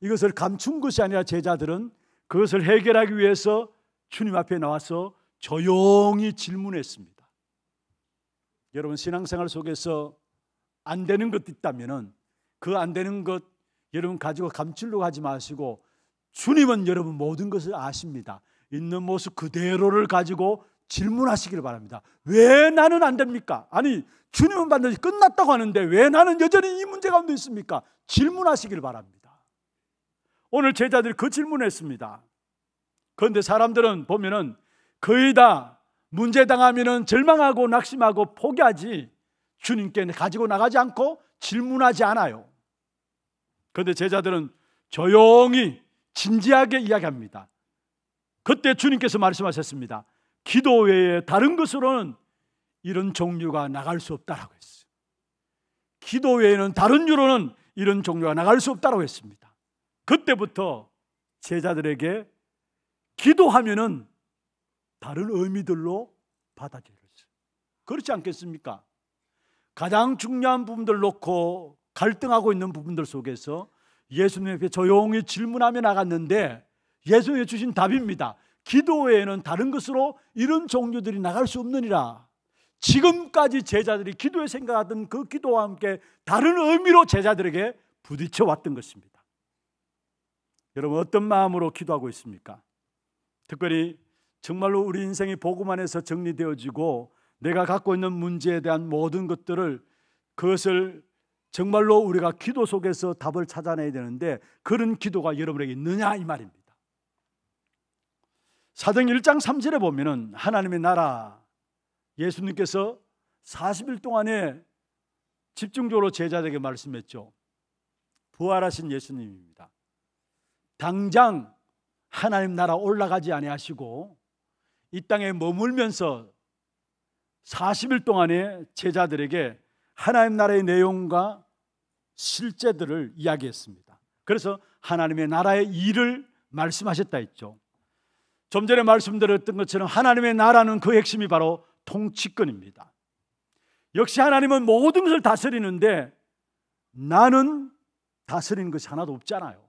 이것을 감춘 것이 아니라 제자들은 그것을 해결하기 위해서 주님 앞에 나와서 조용히 질문했습니다. 여러분 신앙생활 속에서 안 되는 것 있다면은 그 안 되는 것 여러분 가지고 감추려고 하지 마시고 주님은 여러분 모든 것을 아십니다. 있는 모습 그대로를 가지고 질문하시기를 바랍니다. 왜 나는 안 됩니까? 아니, 주님은 반드시 끝났다고 하는데 왜 나는 여전히 이 문제 가운데 있습니까? 질문하시기를 바랍니다. 오늘 제자들이 그 질문했습니다. 그런데 사람들은 보면은 거의 다 문제 당하면은 절망하고 낙심하고 포기하지 주님께 가지고 나가지 않고 질문하지 않아요. 그런데 제자들은 조용히 진지하게 이야기합니다. 그때 주님께서 말씀하셨습니다. 기도 외에 다른 것으로는 이런 종류가 나갈 수 없다라고 했어요. 기도 외에는 다른 유로는 이런 종류가 나갈 수 없다라고 했습니다. 그때부터 제자들에게 기도하면은 다른 의미들로 받아들였어요. 그렇지 않겠습니까? 가장 중요한 부분들 놓고 갈등하고 있는 부분들 속에서 예수님 앞에 조용히 질문하며 나갔는데 예수님이 주신 답입니다. 기도 외에는 다른 것으로 이런 종류들이 나갈 수 없느니라. 지금까지 제자들이 기도에 생각하던 그 기도와 함께 다른 의미로 제자들에게 부딪혀 왔던 것입니다. 여러분 어떤 마음으로 기도하고 있습니까? 특별히 정말로 우리 인생이 복음 안에서 정리되어지고 내가 갖고 있는 문제에 대한 모든 것들을 그것을 정말로 우리가 기도 속에서 답을 찾아내야 되는데 그런 기도가 여러분에게 있느냐 이 말입니다. 사도 1장 3절에 보면은 하나님의 나라 예수님께서 40일 동안에 집중적으로 제자들에게 말씀했죠. 부활하신 예수님입니다. 당장 하나님 나라 올라가지 아니하시고 이 땅에 머물면서 40일 동안에 제자들에게 하나님 나라의 내용과 실제들을 이야기했습니다. 그래서 하나님의 나라의 일을 말씀하셨다 했죠. 좀 전에 말씀드렸던 것처럼 하나님의 나라는 그 핵심이 바로 통치권입니다. 역시 하나님은 모든 것을 다스리는데 나는 다스리는 것이 하나도 없잖아요.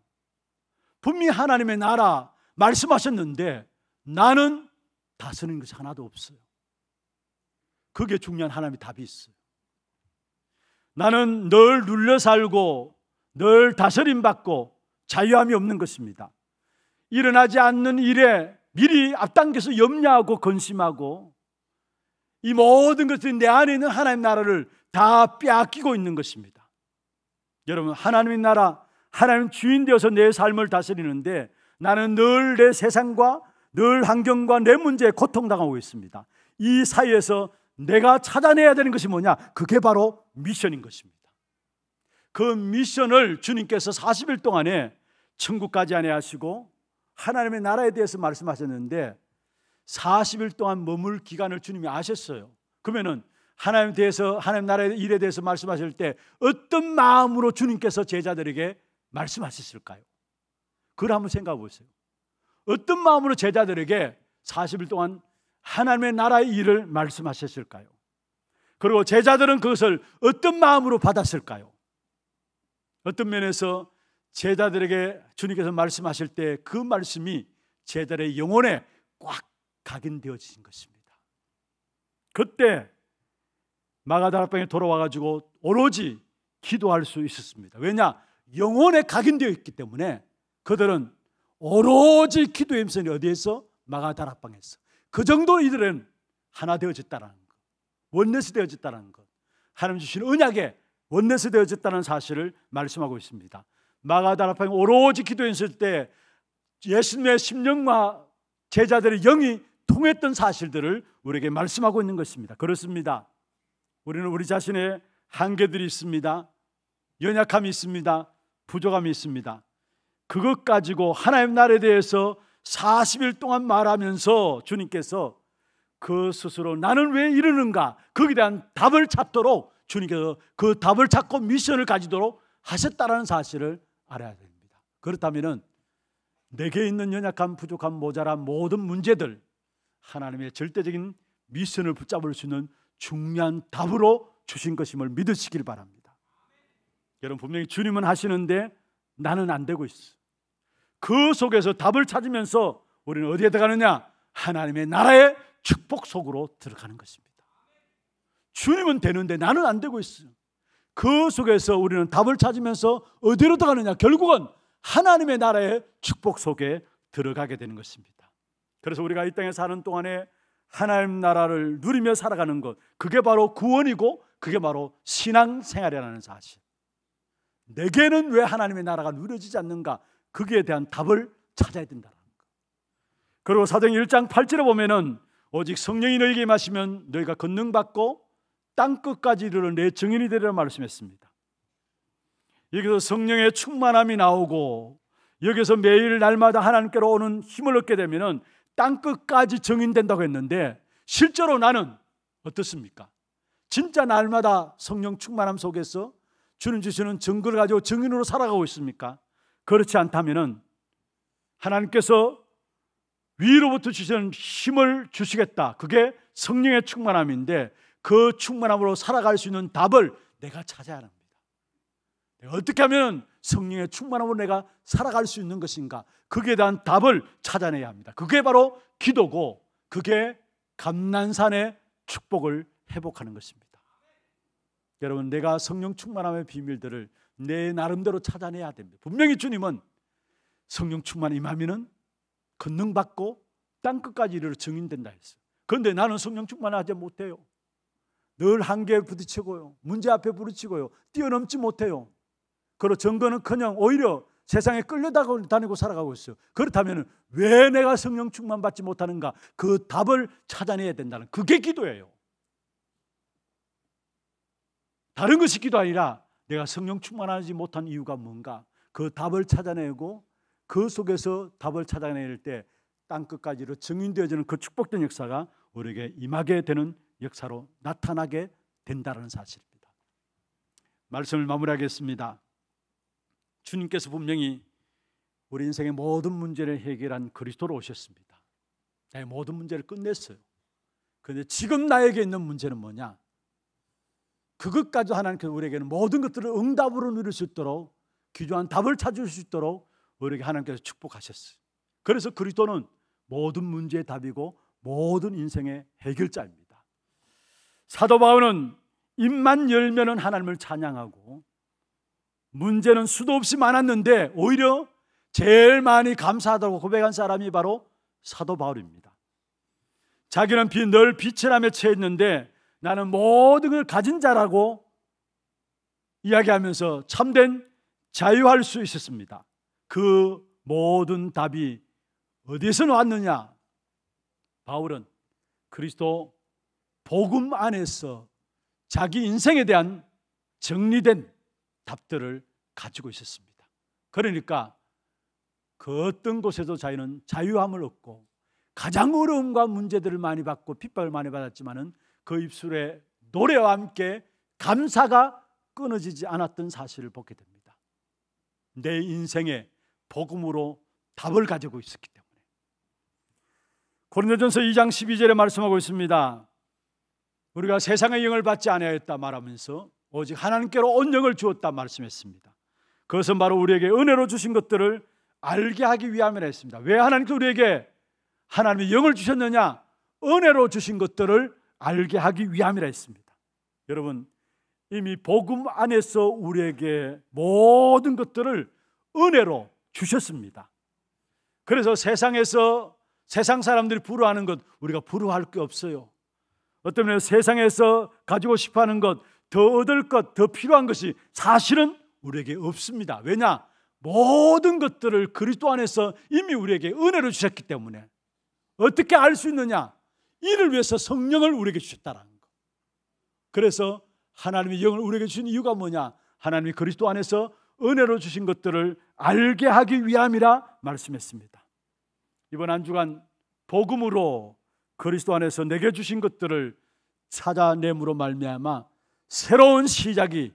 분명히 하나님의 나라 말씀하셨는데 나는 다스리는 것이 하나도 없어요. 그게 중요한 하나님의 답이 있어요. 나는 늘 눌려 살고 늘 다스림 받고 자유함이 없는 것입니다. 일어나지 않는 일에 미리 앞당겨서 염려하고 근심하고 이 모든 것들이 내 안에 있는 하나님 나라를 다 빼앗기고 있는 것입니다. 여러분, 하나님의 나라, 하나님 주인 되어서 내 삶을 다스리는데 나는 늘 내 세상과 늘 환경과 내 문제에 고통당하고 있습니다. 이 사이에서 내가 찾아내야 되는 것이 뭐냐? 그게 바로 미션인 것입니다. 그 미션을 주님께서 40일 동안에 천국까지 안에 하시고 하나님의 나라에 대해서 말씀하셨는데 40일 동안 머물 기간을 주님이 아셨어요. 그러면은 하나님 대해서 하나님 나라의 일에 대해서 말씀하실 때 어떤 마음으로 주님께서 제자들에게 말씀하셨을까요? 그걸 한번 생각해 보세요. 어떤 마음으로 제자들에게 40일 동안 하나님의 나라의 일을 말씀하셨을까요? 그리고 제자들은 그것을 어떤 마음으로 받았을까요? 어떤 면에서 제자들에게 주님께서 말씀하실 때 그 말씀이 제자들의 영혼에 꽉 각인되어지신 것입니다. 그때 마가다락방에 돌아와 가지고 오로지 기도할 수 있었습니다. 왜냐? 영혼에 각인되어 있기 때문에 그들은 오로지 기도의 힘선이 어디에서? 마가다락방에서. 그정도 이들은 하나 되어졌다라는 것. 원내스 되어졌다는 것. 하나님 주신 언약에 원내스 되어졌다는 사실을 말씀하고 있습니다. 마가다라팡이 오로지 기도했을 때 예수님의 심령과 제자들의 영이 통했던 사실들을 우리에게 말씀하고 있는 것입니다. 그렇습니다. 우리는 우리 자신의 한계들이 있습니다. 연약함이 있습니다. 부족함이 있습니다. 그것 가지고 하나님 나라에 대해서 40일 동안 말하면서 주님께서 그 스스로 나는 왜 이러는가 거기에 대한 답을 찾도록 주님께서 그 답을 찾고 미션을 가지도록 하셨다라는 사실을 알아야 됩니다. 그렇다면은 내게 있는 연약함, 부족함, 모자란 모든 문제들 하나님의 절대적인 미션을 붙잡을 수 있는 중요한 답으로 주신 것임을 믿으시길 바랍니다. 여러분 분명히 주님은 하시는데 나는 안 되고 있어. 그 속에서 답을 찾으면서 우리는 어디에 들어가느냐? 하나님의 나라의 축복 속으로 들어가는 것입니다. 주님은 되는데 나는 안 되고 있어. 그 속에서 우리는 답을 찾으면서 어디로 들어가느냐? 결국은 하나님의 나라의 축복 속에 들어가게 되는 것입니다. 그래서 우리가 이 땅에 사는 동안에 하나님 나라를 누리며 살아가는 것, 그게 바로 구원이고 그게 바로 신앙생활이라는 사실. 내게는 왜 하나님의 나라가 누려지지 않는가? 거기에 대한 답을 찾아야 된다는 것. 그리고 사도행 1장 8절에 보면은 오직 성령이 너희에게 마시면 너희가 건능 받고 땅 끝까지 이르러 내 증인이 되리라 말씀했습니다. 여기서 성령의 충만함이 나오고 여기서 매일 날마다 하나님께로 오는 힘을 얻게 되면은 땅 끝까지 증인된다고 했는데 실제로 나는 어떻습니까? 진짜 날마다 성령 충만함 속에서 주는 주시는 증거를 가지고 증인으로 살아가고 있습니까? 그렇지 않다면은 하나님께서 위로부터 주시는 힘을 주시겠다. 그게 성령의 충만함인데 그 충만함으로 살아갈 수 있는 답을 내가 찾아야 합니다. 어떻게 하면 성령의 충만함으로 내가 살아갈 수 있는 것인가? 그에 대한 답을 찾아내야 합니다. 그게 바로 기도고 그게 감난산의 축복을 회복하는 것입니다. 여러분, 내가 성령 충만함의 비밀들을 내 나름대로 찾아내야 됩니다. 분명히 주님은 성령 충만 임하면은 능 받고 땅 끝까지 이르러 증인된다 했어요. 그런데 나는 성령 충만하지 못해요. 늘 한계에 부딪히고요. 문제 앞에 부딪히고요. 뛰어넘지 못해요. 그리고 정는 그냥 오히려 세상에 끌려다니고 살아가고 있어요. 그렇다면 왜 내가 성령 충만 받지 못하는가? 그 답을 찾아내야 된다는 그게 기도예요. 다른 것이 기도 아니라 내가 성령 충만하지 못한 이유가 뭔가? 그 답을 찾아내고 그 속에서 답을 찾아낼 때 땅끝까지로 증인되어지는 그 축복된 역사가 우리에게 임하게 되는 역사로 나타나게 된다는 사실입니다. 말씀을 마무리하겠습니다. 주님께서 분명히 우리 인생의 모든 문제를 해결한 그리스도로 오셨습니다. 나의 모든 문제를 끝냈어요. 그런데 지금 나에게 있는 문제는 뭐냐? 그것까지 하나님께서 우리에게는 모든 것들을 응답으로 누릴 수 있도록 귀중한 답을 찾을 수 있도록 우리에게 하나님께서 축복하셨어요. 그래서 그리스도는 모든 문제의 답이고 모든 인생의 해결자입니다. 사도 바울은 입만 열면은 하나님을 찬양하고 문제는 수도 없이 많았는데 오히려 제일 많이 감사하다고 고백한 사람이 바로 사도 바울입니다. 자기는 늘 비천함에 처했는데 나는 모든 걸 가진 자라고 이야기하면서 참된 자유할 수 있었습니다. 그 모든 답이 어디서 왔느냐? 바울은 그리스도 복음 안에서 자기 인생에 대한 정리된 답들을 가지고 있었습니다. 그러니까 그 어떤 곳에도 자유는 자유함을 얻고 가장 어려움과 문제들을 많이 받고 핍박을 많이 받았지만은 그 입술에 노래와 함께 감사가 끊어지지 않았던 사실을 보게 됩니다. 내 인생에 복음으로 답을 가지고 있었기 때문에. 고린도전서 2장 12절에 말씀하고 있습니다. 우리가 세상의 영을 받지 아니하였다 말하면서 오직 하나님께로 온 영을 주었다 말씀했습니다. 그것은 바로 우리에게 은혜로 주신 것들을 알게 하기 위함이라 했습니다. 왜 하나님께서 우리에게 하나님의 영을 주셨느냐? 은혜로 주신 것들을 알게 하기 위함이라 했습니다. 여러분, 이미 복음 안에서 우리에게 모든 것들을 은혜로 주셨습니다. 그래서 세상에서 세상 사람들이 부러워하는 것 우리가 부러워할 게 없어요. 어쩌면 세상에서 가지고 싶어 하는 것, 더 얻을 것, 더 필요한 것이 사실은 우리에게 없습니다. 왜냐? 모든 것들을 그리스도 안에서 이미 우리에게 은혜를 주셨기 때문에 어떻게 알 수 있느냐? 이를 위해서 성령을 우리에게 주셨다라는 거. 그래서 하나님의 영을 우리에게 주신 이유가 뭐냐? 하나님이 그리스도 안에서 은혜로 주신 것들을 알게 하기 위함이라 말씀했습니다. 이번 한 주간 복음으로 그리스도 안에서 내게 주신 것들을 찾아내므로 말미암아 새로운 시작이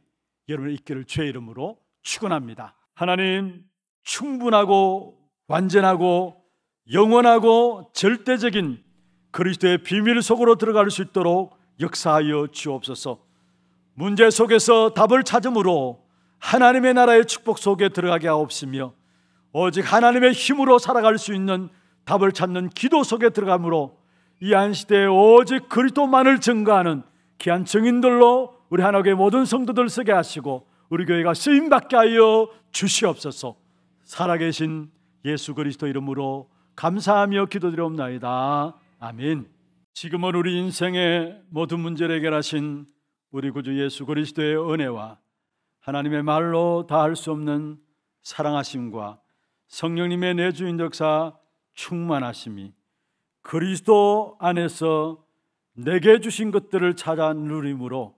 여러분의 있기를 죄의 이름으로 축원합니다. 하나님 충분하고 완전하고 영원하고 절대적인 그리스도의 비밀 속으로 들어갈 수 있도록 역사하여 주옵소서. 문제 속에서 답을 찾음으로 하나님의 나라의 축복 속에 들어가게 하옵시며 오직 하나님의 힘으로 살아갈 수 있는 답을 찾는 기도 속에 들어감으로 이 안시대에 오직 그리스도만을 증거하는 귀한 증인들로 우리 하나교회 모든 성도들 쓰게 하시고 우리 교회가 쓰임받게 하여 주시옵소서 살아계신 예수 그리스도 이름으로 감사하며 기도드려옵나이다 아멘 지금은 우리 인생의 모든 문제를 해결하신 우리 구주 예수 그리스도의 은혜와 하나님의 말로 다할수 없는 사랑하심과 성령님의 내주인 역사 충만하심이 그리스도 안에서 내게 주신 것들을 찾아 누림으로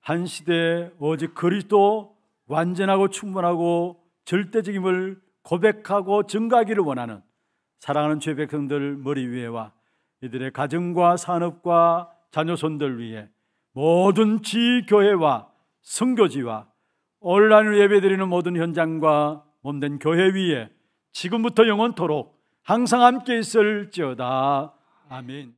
한 시대에 오직 그리스도 완전하고 충분하고 절대적임을 고백하고 증가하기를 원하는 사랑하는 죄 백성들 머리 위에와 이들의 가정과 산업과 자녀손들 위에 모든 지교회와 성교지와 온라인을 예배드리는 모든 현장과 몸된 교회 위에 지금부터 영원토록 항상 함께 있을지어다. 아멘.